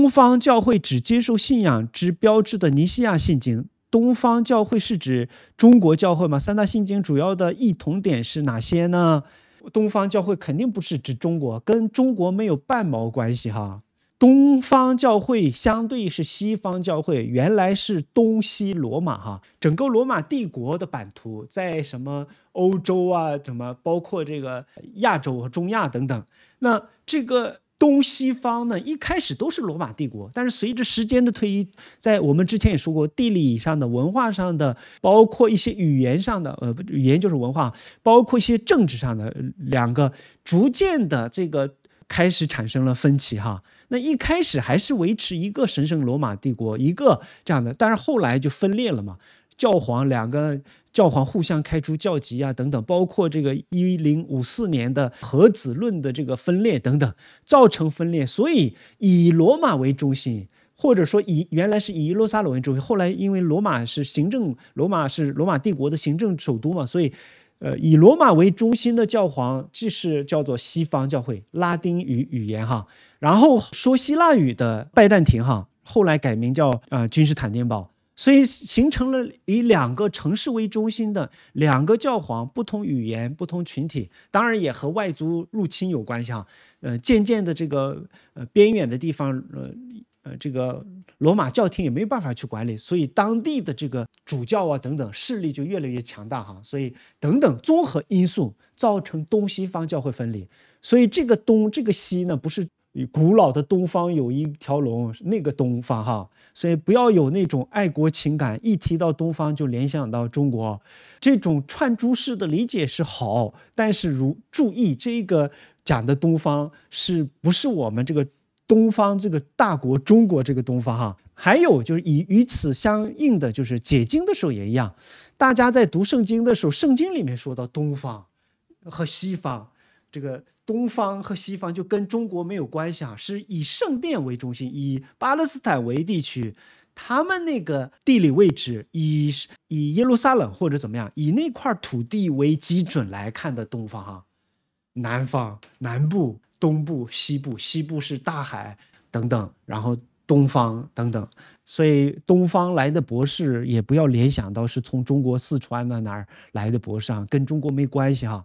东方教会只接受信仰之标志的尼西亚信经。东方教会是指中国教会吗？三大信经主要的异同点是哪些呢？东方教会肯定不是指中国，跟中国没有半毛关系哈。东方教会相对是西方教会，原来是东西罗马哈，整个罗马帝国的版图在什么欧洲啊？怎么包括这个亚洲和中亚等等？那这个。东西方呢，一开始都是罗马帝国，但是随着时间的推移，在我们之前也说过，地理上的、文化上的，包括一些语言上的，呃，语言就是文化，包括一些政治上的，两个逐渐的这个开始产生了分歧哈。那一开始还是维持一个神圣罗马帝国一个这样的，但是后来就分裂了嘛。教皇两个教皇互相开出教籍啊，等等，包括这个一零五四年的《核子论》的这个分裂等等，造成分裂。所以以罗马为中心，或者说以原来是以耶路撒冷为中心，后来因为罗马是行政，罗马是罗马帝国的行政首都嘛，所以，呃，以罗马为中心的教皇，既是叫做西方教会，拉丁语语言哈，然后说希腊语的拜占庭哈，后来改名叫啊君士坦丁堡。所以形成了以两个城市为中心的两个教皇，不同语言、不同群体，当然也和外族入侵有关系啊。呃，渐渐的这个呃边远的地方，呃呃这个罗马教廷也没有办法去管理，所以当地的这个主教啊等等势力就越来越强大哈。所以等等综合因素造成东西方教会分离。所以这个东这个西呢不是。古老的东方有一条龙，那个东方哈，所以不要有那种爱国情感，一提到东方就联想到中国，这种串珠式的理解是好，但是如注意这个讲的东方是不是我们这个东方这个大国中国这个东方哈，还有就是以与此相应的就是解经的时候也一样，大家在读圣经的时候，圣经里面说到东方和西方。这个东方和西方就跟中国没有关系啊，是以圣殿为中心，以巴勒斯坦为地区，他们那个地理位置，以以耶路撒冷或者怎么样，以那块土地为基准来看的东方啊，南方、南部、东部、西部，西部是大海等等，然后东方等等，所以东方来的博士也不要联想到是从中国四川呢哪儿来的博士啊，跟中国没关系哈。